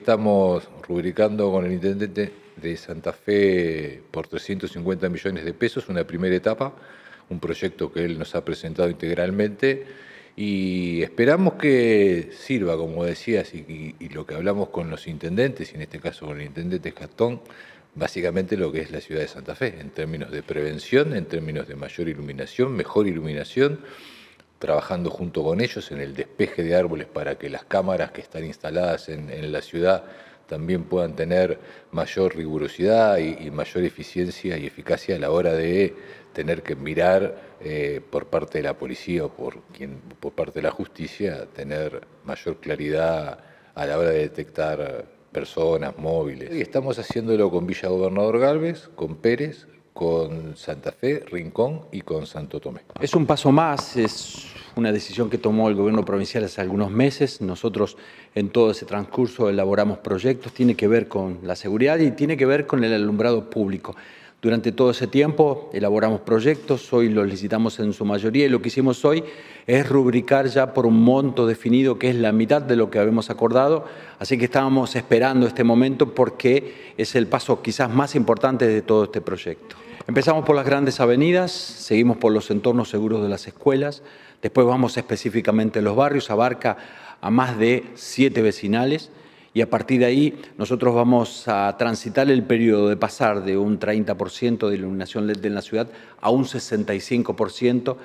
Estamos rubricando con el intendente de Santa Fe por 350 millones de pesos una primera etapa, un proyecto que él nos ha presentado integralmente y esperamos que sirva, como decías, y, lo que hablamos con los intendentes, y en este caso con el intendente Catón, básicamente lo que es la ciudad de Santa Fe, en términos de prevención, en términos de mayor iluminación, mejor iluminación trabajando junto con ellos en el despeje de árboles para que las cámaras que están instaladas en, la ciudad también puedan tener mayor rigurosidad y, mayor eficiencia y eficacia a la hora de tener que mirar eh, por parte de la policía o por, parte de la justicia, tener mayor claridad a la hora de detectar personas, móviles. estamos haciéndolo con Villa Gobernador Galvez, con Pérez, con Santa Fe, Rincón y con Santo Tomé. Es un paso más, es una decisión que tomó el gobierno provincial hace algunos meses. Nosotros en todo ese transcurso elaboramos proyectos, tiene que ver con la seguridad y tiene que ver con el alumbrado público. Durante todo ese tiempo elaboramos proyectos, hoy los licitamos en su mayoría y lo que hicimos hoy es rubricar ya por un monto definido que es la mitad de lo que habíamos acordado, así que estábamos esperando este momento porque es el paso quizás más importante de todo este proyecto. Empezamos por las grandes avenidas, seguimos por los entornos seguros de las escuelas, después vamos específicamente a los barrios, abarca a más de siete vecinales, y a partir de ahí nosotros vamos a transitar el periodo de pasar de un 30% de iluminación LED en la ciudad a un 65%